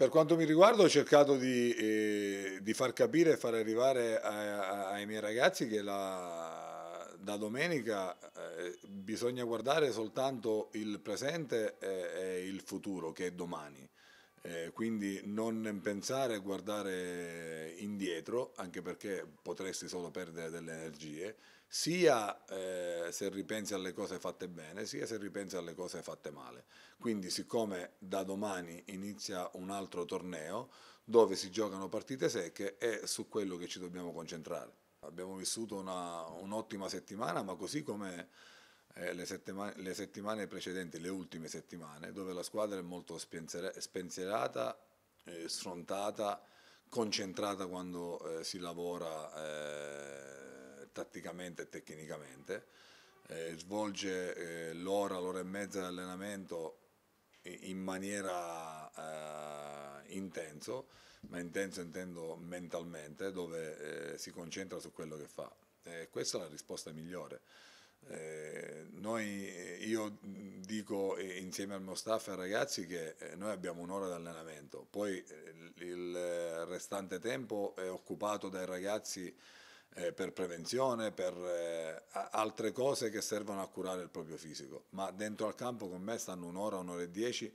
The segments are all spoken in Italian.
Per quanto mi riguarda ho cercato di, eh, di far capire e far arrivare a, a, ai miei ragazzi che la, da domenica eh, bisogna guardare soltanto il presente e, e il futuro che è domani. Eh, quindi non pensare a guardare indietro, anche perché potresti solo perdere delle energie, sia eh, se ripensi alle cose fatte bene, sia se ripensi alle cose fatte male. Quindi siccome da domani inizia un altro torneo dove si giocano partite secche, è su quello che ci dobbiamo concentrare. Abbiamo vissuto un'ottima settimana, ma così come eh, le, settima- le, settimane precedenti, le ultime settimane, dove la squadra è molto spensierata, eh, sfrontata, concentrata quando eh, si lavora eh, tatticamente e tecnicamente, eh, svolge eh, l'ora, l'ora e mezza di allenamento in maniera intenso, ma intenso intendo mentalmente, dove si concentra su quello che fa. questa è la risposta migliore. Eh, noi, eh, io dico eh, insieme al mio staff e ai ragazzi che noi abbiamo un'ora di allenamento, poi il restante tempo è occupato dai ragazzi per prevenzione, per altre cose che servono a curare il proprio fisico, ma dentro al campo con me stanno un'ora, un'ora e dieci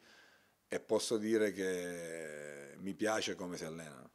e posso dire che mi piace come si allenano.